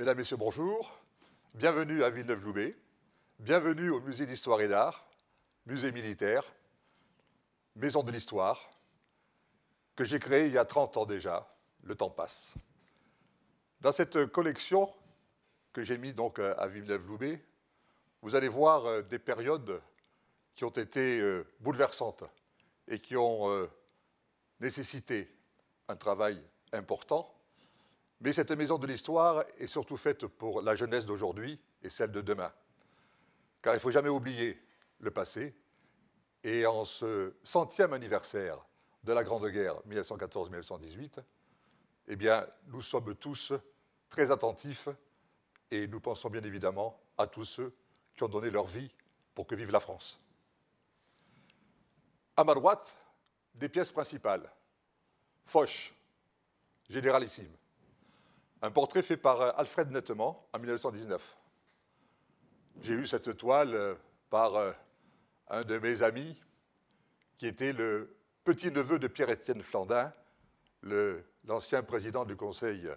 Mesdames, Messieurs, bonjour. Bienvenue à Villeneuve-Loubet. Bienvenue au Musée d'Histoire et d'Art, musée militaire, maison de l'histoire, que j'ai créé il y a 30 ans déjà. Le temps passe. Dans cette collection que j'ai mise donc euh, à Villeneuve-Loubet, vous allez voir euh, des périodes qui ont été euh, bouleversantes et qui ont nécessité un travail important mais cette maison de l'histoire est surtout faite pour la jeunesse d'aujourd'hui et celle de demain. Car il ne faut jamais oublier le passé. Et en ce centième anniversaire de la Grande Guerre 1914-1918, eh bien, nous sommes tous très attentifs et nous pensons bien évidemment à tous ceux qui ont donné leur vie pour que vive la France. À ma droite, des pièces principales. Foch, généralissime. Un portrait fait par euh, Alfred Nettement en 1919. J'ai eu cette toile euh, par euh, un de mes amis, qui était le petit-neveu de Pierre-Étienne Flandin, l'ancien président du Conseil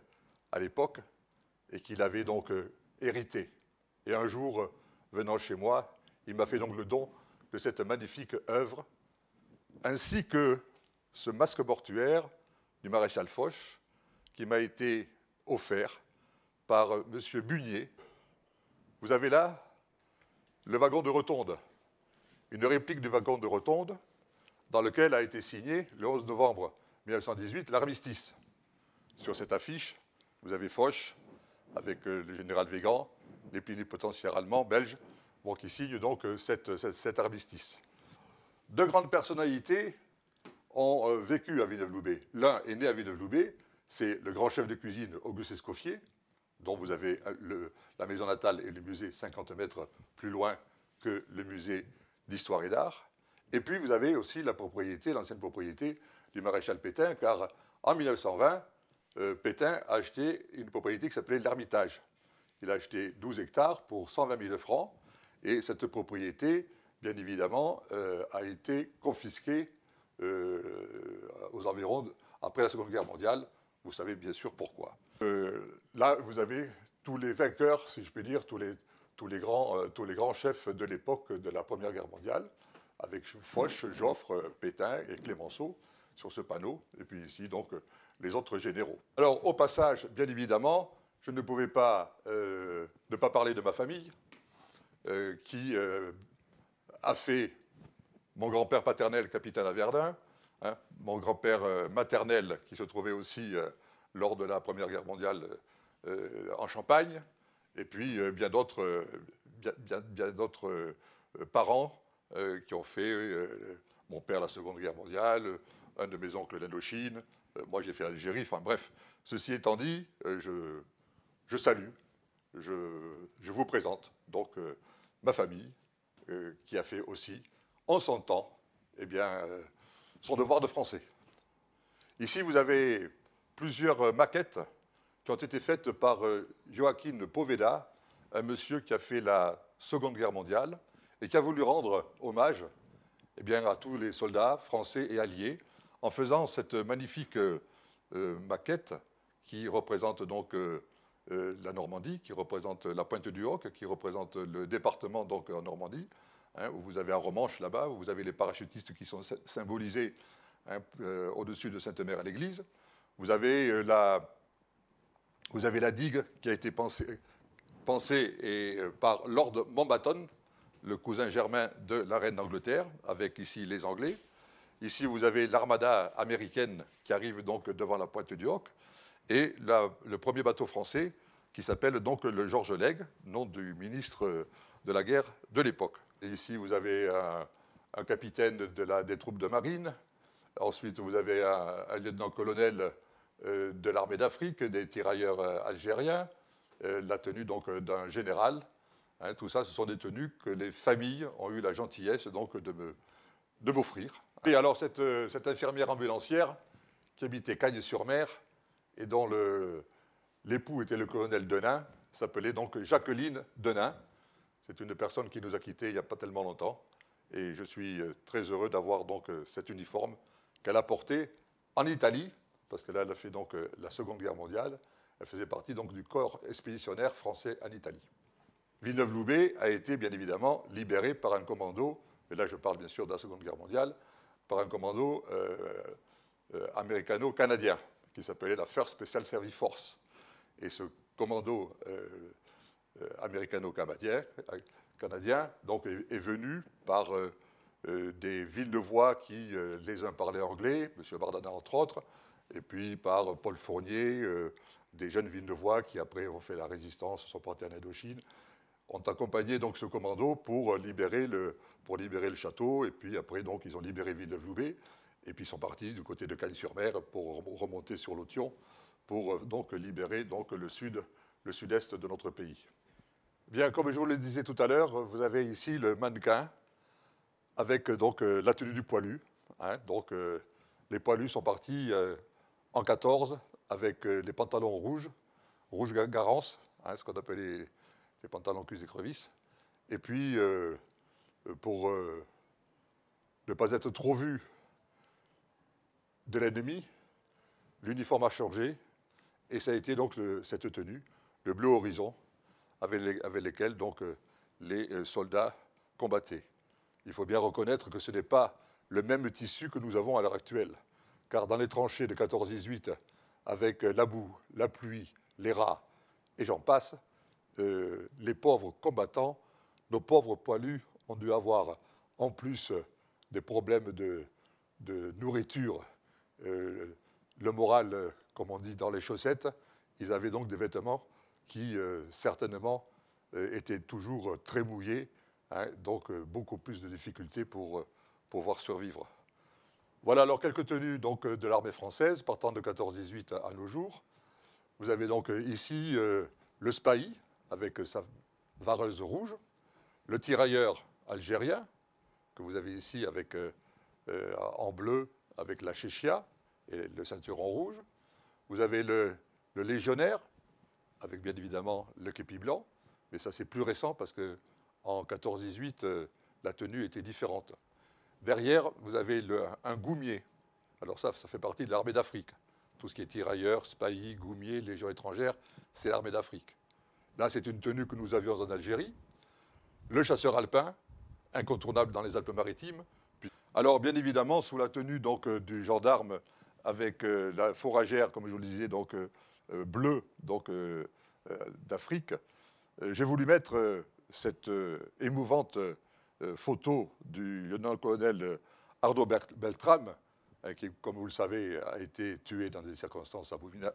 à l'époque, et qui l'avait donc hérité. Et un jour, venant chez moi, il m'a fait donc le don de cette magnifique œuvre, ainsi que ce masque mortuaire du maréchal Foch, qui m'a été offert par euh, M. Bunier. Vous avez là le wagon de rotonde, une réplique du wagon de rotonde dans lequel a été signé le 11 novembre 1918 l'armistice. Sur cette affiche, vous avez Foch avec euh, le général Végan, les plénipotentiaires allemands, belges, qui signent donc euh, cet armistice. Deux grandes personnalités ont vécu à Villeneuve-Loubet. L'un est né à Villeneuve-Loubet, c'est le grand chef de cuisine Auguste Escoffier, dont vous avez euh, la maison natale et le musée 50 mètres plus loin que le musée d'histoire et d'art. Et puis vous avez aussi la propriété, l'ancienne propriété du maréchal Pétain, car en 1920, euh, Pétain a acheté une propriété qui s'appelait l'Ermitage. Il a acheté 12 hectares pour 120 000 francs, et cette propriété, bien évidemment, euh, a été confisquée aux environs après la Seconde Guerre mondiale vous savez bien sûr pourquoi. Euh, là, vous avez tous les vainqueurs, si je puis dire, tous les, grands, euh, tous les grands chefs de l'époque de la Première Guerre mondiale, avec Foch, Joffre, Pétain et Clémenceau sur ce panneau, et puis ici, donc, les autres généraux. Alors, au passage, bien évidemment, je ne pouvais pas euh, ne pas parler de ma famille, qui a fait mon grand-père paternel capitaine à Verdun, Hein, mon grand-père euh, maternel, qui se trouvait aussi euh, lors de la Première Guerre mondiale euh, en Champagne, et puis bien d'autres bien, parents qui ont fait, mon père, la Seconde Guerre mondiale, un de mes oncles, l'Indochine, moi j'ai fait l'Algérie, enfin bref. Ceci étant dit, je, salue, je, vous présente donc ma famille qui a fait aussi, en son temps, eh bien, son devoir de français. Ici, vous avez plusieurs euh, maquettes qui ont été faites par euh, Joaquin Poveda, un monsieur qui a fait la Seconde Guerre mondiale et qui a voulu rendre hommage eh bien, à tous les soldats français et alliés en faisant cette magnifique euh, maquette qui représente donc la Normandie, qui représente la pointe du Hoc, qui représente le département donc en Normandie, Hein, vous avez un romanche là-bas, vous avez les parachutistes qui sont symbolisés hein, euh, au-dessus de Sainte-Mère à l'église. Euh, vous avez, la, digue qui a été pensée, et, euh, par Lord Mombaton, le cousin germain de la reine d'Angleterre, avec ici les Anglais. Ici, vous avez l'armada américaine qui arrive donc devant la pointe du Hoc et le premier bateau français qui s'appelle donc le Georges Legge, nom du ministre de la guerre de l'époque ici, vous avez un, capitaine des troupes de marine. Ensuite, vous avez un, lieutenant-colonel euh, de l'armée d'Afrique, des tirailleurs euh, algériens, euh, la tenue donc d'un général. Hein, tout ça, ce sont des tenues que les familles ont eu la gentillesse donc de m'offrir. De et alors cette, infirmière ambulancière qui habitait Cagnes-sur-Mer et dont l'époux était le colonel Denain, s'appelait donc Jacqueline Denain. C'est une personne qui nous a quittés il n'y a pas tellement longtemps. Et je suis euh, très heureux d'avoir donc euh, cet uniforme qu'elle a porté en Italie, parce qu'elle a fait donc euh, la Seconde Guerre mondiale. Elle faisait partie donc du corps expéditionnaire français en Italie. Villeneuve-Loubet a été bien évidemment libéré par un commando, et là je parle bien sûr de la Seconde Guerre mondiale, par un commando américano-canadien qui s'appelait la First Special Service Force. Et ce commando euh, américano-canadien, donc est, venu par euh, euh, des villes de voix qui, les uns parlaient anglais, M. Bardana entre autres, et puis par Paul Fournier, des jeunes villes de voix qui après ont fait la résistance, sont partis en Indochine, ont accompagné donc ce commando pour libérer le, pour libérer le château, et puis après donc ils ont libéré Villeneuve-Loubet, et puis ils sont partis du côté de Cannes-sur-Mer pour remonter sur l'Othion, pour donc libérer donc le sud, le sud-est de notre pays comme je vous le disais tout à l'heure, vous avez ici le mannequin avec euh, donc euh, la tenue du poilu. Hein. donc euh, les poilus sont partis en 14 avec les pantalons rouges, rouges garance, hein, ce qu'on appelle les, pantalons pantalons et crevisses. Et puis pour ne pas être trop vu de l'ennemi, l'uniforme a changé et ça a été donc cette tenue, le bleu horizon avec, lesquels donc, euh, les euh, soldats combattaient. Il faut bien reconnaître que ce n'est pas le même tissu que nous avons à l'heure actuelle, car dans les tranchées de 14-18, avec euh, la boue, la pluie, les rats, et j'en passe, les pauvres combattants, nos pauvres poilus ont dû avoir en plus des problèmes de, nourriture, le moral, comme on dit, dans les chaussettes. Ils avaient donc des vêtements qui euh, certainement euh, étaient toujours euh, très mouillés, hein, donc beaucoup plus de difficultés pour pouvoir survivre. Voilà alors quelques tenues donc, de l'armée française partant de 14-18 à, nos jours. Vous avez donc ici le Spahi avec sa vareuse rouge, le tirailleur algérien que vous avez ici avec, en bleu avec la chéchia et le ceinturon rouge. Vous avez le, le légionnaire avec bien évidemment le képi blanc, mais ça c'est plus récent parce que en 14-18, euh, la tenue était différente. Derrière, vous avez le, un goumier. Alors ça, ça fait partie de l'armée d'Afrique. Tout ce qui est tirailleurs, spahis, goumiers, légions étrangères, c'est l'armée d'Afrique. Là, c'est une tenue que nous avions en Algérie. Le chasseur alpin, incontournable dans les Alpes-Maritimes. Alors, bien évidemment, sous la tenue donc, euh, du gendarme avec euh, la fourragère, comme je vous le disais, donc, euh, bleu, donc euh, euh, d'Afrique, j'ai voulu mettre cette émouvante photo du lieutenant-colonel Arnaud Beltram, hein, qui, comme vous le savez, a été tué dans des circonstances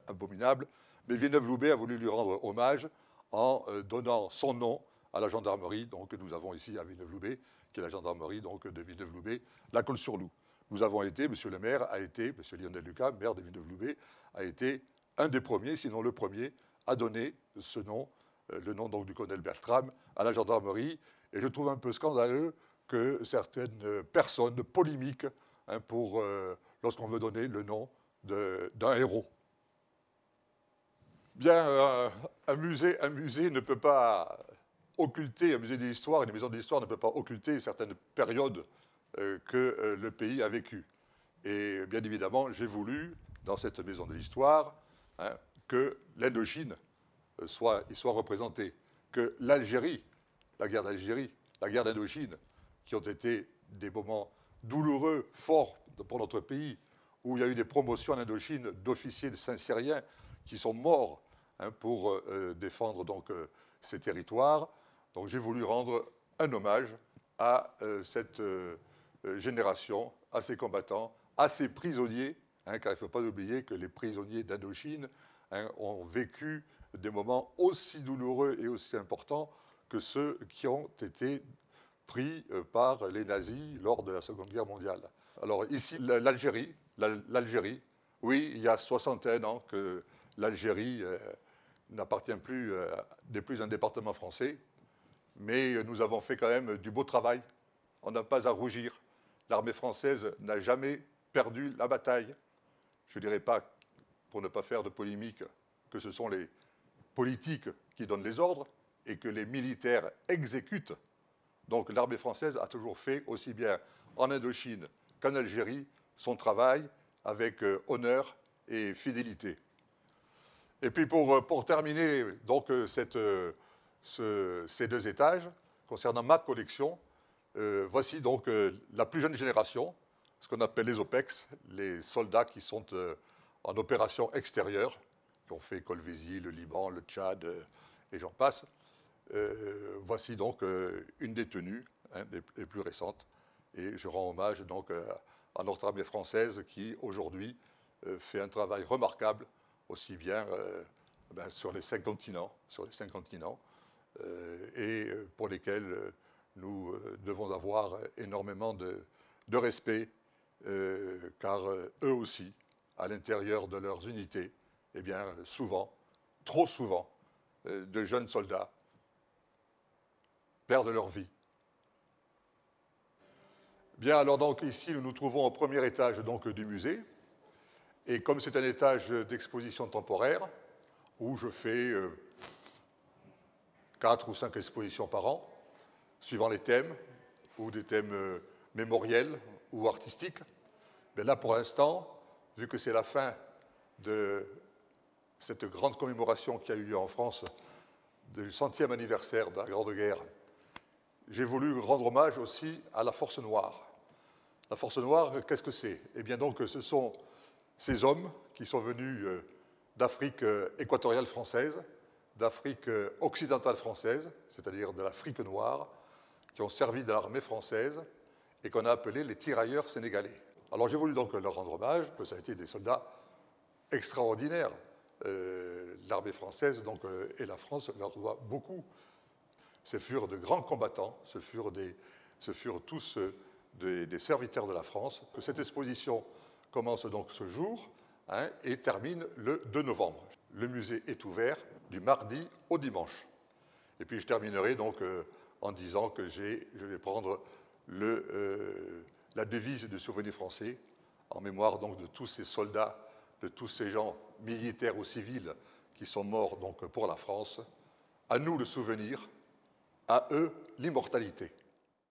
abominables. Mais Villeneuve-Loubet a voulu lui rendre hommage en donnant son nom à la gendarmerie donc, que nous avons ici à Villeneuve-Loubet, qui est la gendarmerie donc, de Villeneuve-Loubet, la colle sur loup Nous avons été, monsieur le maire a été, monsieur Lionel Lucas, maire de Villeneuve-Loubet, a été un des premiers, sinon le premier, à donner ce nom, euh, le nom donc du colonel Bertram, à la gendarmerie. Et je trouve un peu scandaleux que certaines personnes polémiques hein, pour euh, lorsqu'on veut donner le nom d'un héros. Bien, un, euh, musée, ne peut pas occulter, un musée de l'histoire, une maison de l'histoire ne peut pas occulter certaines périodes que le pays a vécues. Et bien évidemment, j'ai voulu, dans cette maison de l'histoire, Hein, que l'Indochine euh, soit, soit représentée, que l'Algérie, la guerre d'Algérie, la guerre d'Indochine, qui ont été des moments douloureux, forts pour notre pays, où il y a eu des promotions en Indochine d'officiers de saint-syriens qui sont morts hein, pour euh, euh, défendre donc ces territoires. Donc j'ai voulu rendre un hommage à cette génération, à ces combattants, à ces prisonniers Hein, car il ne faut pas oublier que les prisonniers d'Indochine hein, ont vécu des moments aussi douloureux et aussi importants que ceux qui ont été pris euh, par les nazis lors de la Seconde Guerre mondiale. Alors ici, l'Algérie, l'Algérie, oui, il y a soixantaine ans que l'Algérie euh, n'appartient plus, à euh, plus un département français, mais nous avons fait quand même du beau travail. On n'a pas à rougir. L'armée française n'a jamais perdu la bataille je ne dirais pas, pour ne pas faire de polémique, que ce sont les politiques qui donnent les ordres et que les militaires exécutent. Donc l'armée française a toujours fait, aussi bien en Indochine qu'en Algérie, son travail avec euh, honneur et fidélité. Et puis pour, euh, terminer donc euh, ces deux étages, concernant ma collection, voici donc la plus jeune génération, ce qu'on appelle les OPEX, les soldats qui sont euh, en opération extérieure, qui ont fait Colvézi, le Liban, le Tchad, euh, et j'en passe. Euh, voici donc une hein, des tenues, des, les plus récentes. Et je rends hommage donc à notre armée française qui, aujourd'hui, fait un travail remarquable, aussi bien, ben, sur les cinq continents, sur les cinq continents et pour lesquels nous devons avoir énormément de respect euh, car euh, eux aussi, à l'intérieur de leurs unités, eh bien, souvent, trop souvent, euh, de jeunes soldats perdent leur vie. Bien, alors donc ici, nous nous trouvons au premier étage donc, du musée, et comme c'est un étage d'exposition temporaire, où je fais quatre ou cinq expositions par an, suivant les thèmes, ou des thèmes mémoriels, ou artistique. Mais ben là, pour l'instant, vu que c'est la fin de cette grande commémoration qui a eu lieu en France du centième anniversaire de la Grande Guerre, j'ai voulu rendre hommage aussi à la Force Noire. La Force Noire, qu'est-ce que c'est Eh bien donc, ce sont ces hommes qui sont venus euh, d'Afrique euh, équatoriale française, d'Afrique euh, occidentale française, c'est-à-dire de l'Afrique noire, qui ont servi dans l'armée française, et qu'on a appelé les tirailleurs sénégalais. Alors j'ai voulu donc leur rendre hommage, que ça a été des soldats extraordinaires. Euh, l'armée française donc, euh, et la France leur doit beaucoup. Ce furent de grands combattants, ce furent, des, ce furent tous euh, des, serviteurs de la France. Que cette exposition commence donc ce jour hein, et termine le 2 novembre. Le musée est ouvert du mardi au dimanche. Et puis je terminerai donc en disant que je vais prendre euh, la devise de souvenir français, en mémoire donc de tous ces soldats, de tous ces gens militaires ou civils qui sont morts donc pour la France. À nous le souvenir, à eux l'immortalité.